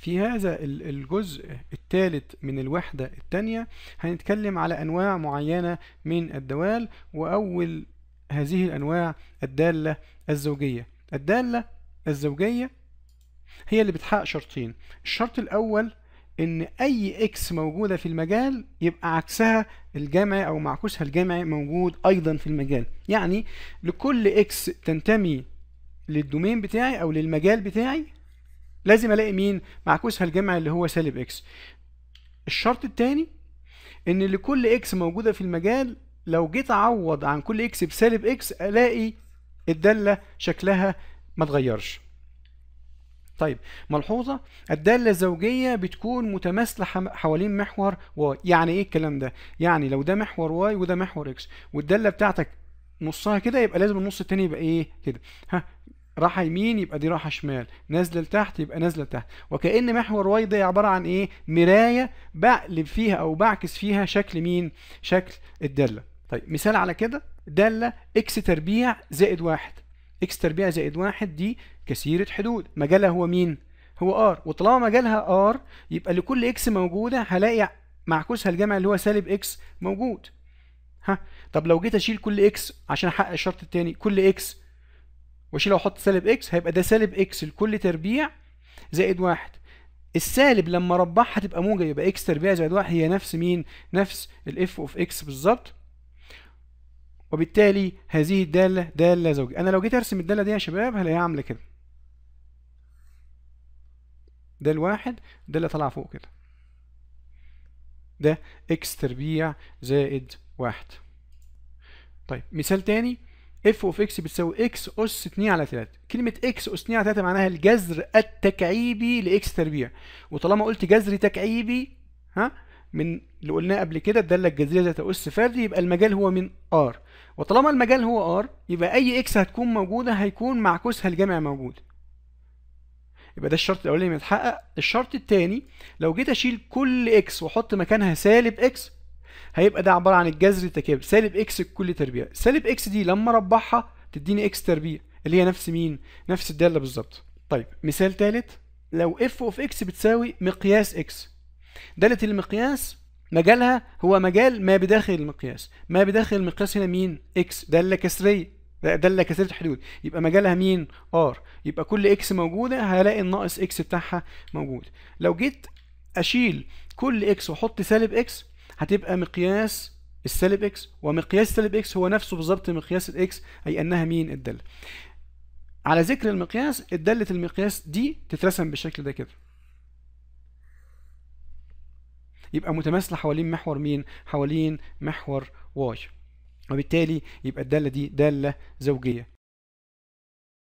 في هذا الجزء الثالث من الوحدة الثانية هنتكلم على أنواع معينة من الدوال وأول هذه الأنواع الدالة الزوجية الدالة الزوجية هي اللي بتحقق شرطين الشرط الأول إن أي إكس موجودة في المجال يبقى عكسها الجمعي أو معكوسها الجمعي موجود أيضا في المجال يعني لكل إكس تنتمي للدومين بتاعي أو للمجال بتاعي لازم الاقي مين معكوسها الجمع اللي هو سالب اكس الشرط الثاني ان لكل اكس موجوده في المجال لو جيت اعوض عن كل اكس بسالب اكس الاقي الداله شكلها ما اتغيرش طيب ملحوظة الدالة الزوجية بتكون متماثلة حوالين محور واي يعني ايه الكلام ده؟ يعني لو ده محور واي وده محور اكس والدالة بتاعتك نصها كده يبقى لازم النص التاني يبقى ايه كده ها راحة يمين يبقى دي راحة شمال نازلة لتحت يبقى نازلة لتحت وكأن محور واي ده عبارة عن ايه مراية بقلب فيها او بعكس فيها شكل مين شكل الدالة طيب مثال على كده دالة اكس تربيع زائد واحد اكس تربيع زائد واحد دي كثيرة حدود مجالها هو مين هو ار وطالما مجالها ار يبقى لكل اكس موجودة هلاقي معكوسها الجمع اللي هو سالب اكس موجود ها طب لو جيت اشيل كل اكس عشان احقق الشرط التاني كل اكس واشيل واحط سالب اكس هيبقى ده سالب اكس لكل تربيع زائد واحد السالب لما اربعها هتبقى موجب يبقى اكس تربيع زائد واحد هي نفس مين نفس الاف اوف اكس بالظبط وبالتالي هذه الداله داله زوجيه انا لو جيت ارسم الداله دي يا شباب هلاقيها عامله كده ده الواحد ده اللي طالعه فوق كده ده اكس تربيع زائد واحد طيب مثال تاني اف اوف اكس بتساوي اكس اس 2 على 3 كلمه اكس اس 2 على 3 معناها الجذر التكعيبي لاكس تربيع وطالما قلت جذر تكعيبي ها من اللي قلناه قبل كده الداله الجذريه ذات اس فردي يبقى المجال هو من ار وطالما المجال هو ار يبقى اي اكس هتكون موجوده هيكون معكوسها الجامع موجود يبقى ده الشرط الاولاني متحقق الشرط الثاني لو جيت اشيل كل اكس واحط مكانها سالب اكس هيبقى ده عباره عن الجذر التكامل سالب اكس لكل تربيع سالب اكس دي لما اربحها تديني اكس تربيع اللي هي نفس مين نفس الداله بالظبط طيب مثال ثالث لو اف اوف اكس بتساوي مقياس اكس داله المقياس مجالها هو مجال ما بداخل المقياس ما بداخل المقياس هنا مين اكس داله كسريه داله كسره حدود يبقى مجالها مين ار يبقى كل اكس موجوده هلاقي الناقص اكس بتاعها موجود لو جيت اشيل كل اكس واحط سالب اكس هتبقى مقياس السالب اكس ومقياس السالب اكس هو نفسه بالظبط مقياس الاكس اي انها مين الداله على ذكر المقياس الداله المقياس دي تترسم بالشكل ده كده يبقى متماثله حوالين محور مين حوالين محور واي وبالتالي يبقى الداله دي داله زوجيه